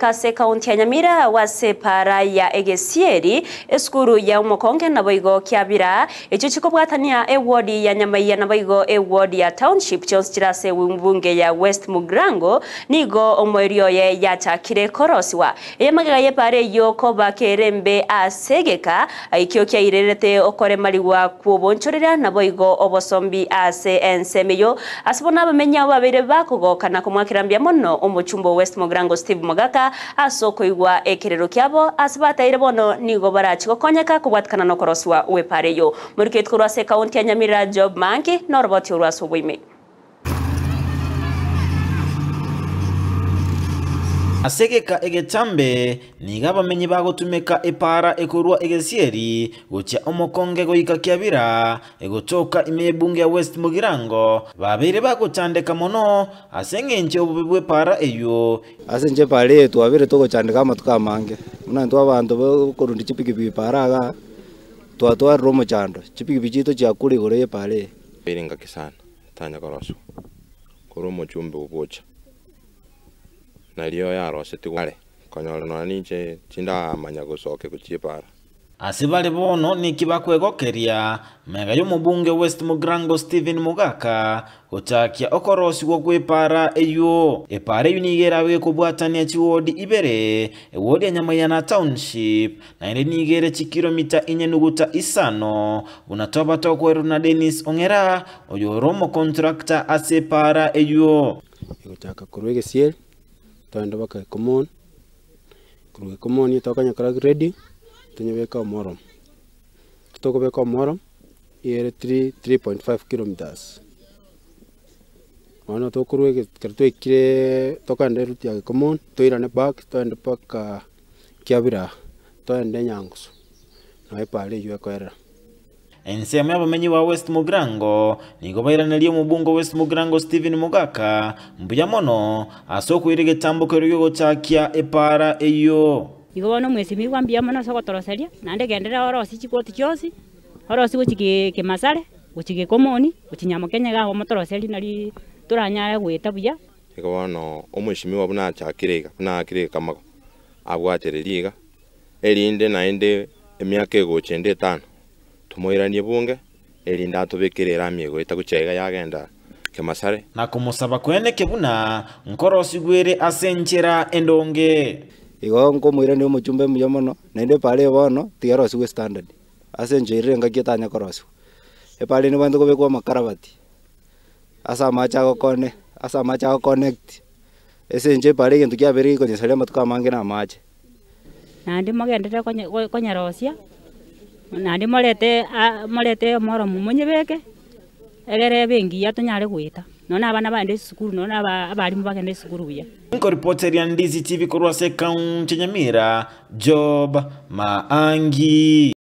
kase kaunti ya nyamira wasepara ya egesieri esukuru ya umukonge na boigo kiabira echo chikobwatania ewodi ya nyamaiya na boigo ewodi ya township chonchirase wimbunge ya west mugrango nigo omwerio ye yachakire korosiwa eyemagega yepare yo koba kerembe asegeka aikiokia irerete okore mariwa kuobonchorera na boigo obosombi ase ensemeyo asibona abamenya ababeire bakogokana kumwakirambia mono omochumbo west mugrango steve mugaka asokoigwa ekirero kiabo ase bataire bono nigo barachi gokonyeka kobwatkana na okoroswa wepareyo moruketko rwa ase county ya Nyamira job manki norobotio rwase bwime asekeka egechambe niga abamenyi bagotumeka epara ekorwa egesieri gutia omokonge goika kiabira egotoka bunge ya west mugirango babere bagochandeka mono ase ng'enche obubi bwa epara eyo ase nche epara eyo twabere togochandeka amatuko amange muna ntw abanto bokorundi chipikipi epara iga twatwarire omochando chipikipi chito chiakura igoro ya epara eyo bere tanya koroswa kora chumbe obocha na iliyo yaroshe tigwale konyorana ninche manya gucoke guchiipara asi bali bono niki bakwegokeria mega y'omubunge west mugrango stephen mugaka gochakia okorosi gwa kwipara eyo epara eyo nigera gwikubwatania chiwodi ibere ewodi ya nyamayana township na indi nigere chikilomita inye nuguta isano unatoba tokweru na denis ong'era oyoromo oromo contractor ase epara eyo egutaka korwa egesieri toenda baka common kuruga common yetokanya kora ready tunyebeka omorom tokobeka omorom yere 3 3.5 kilometers ono tokorwe kare twekire tokaenda eruti ya common toirane back toende paka kiabira toende nyangusu no pare eyo ekoerera ensema y'abamenyi ba west mugrango nigo bairanelio mubungo west mugrango stephen mugaka mbuya mono asookwira egitambukero gyogochakia epara eyo igo bono omwesimigwa mbuya mono ase ogotoroseria nande gendera orosi chigoti chiosi orosi gochi kimasare gochi gikomoni gochi nyamokenya gago omotoroseria nari toranyare gweta buya igo bono omweshimiwa buna achakire iga buna akire kamago abwachereria iga erinde naende emiaka egocha ende etano mwiranie bunge eri ndatubikire ramie gwita guchega yagenda kemasare na kumusaba kwene kebuna nkorosigwire ase asenchera endonge igo nkomwira ni omochumbe muya mono naende pale bono tigarosiwe standard ase nchoirire ngaki etanya korosiwa epare asa macha amakarabati ase amache agokone ase amache agoconnect ase nche epare egento kiabeire gikonyesaria amatuko amange na amache naende magendere konyarosia nandi morete morete moromu beke egere bengiya tonyare gwita nona abana baende sukuru nona abarimu bagende sukuru buya ya ndizi tv kurwase kaunti nyamira job maangi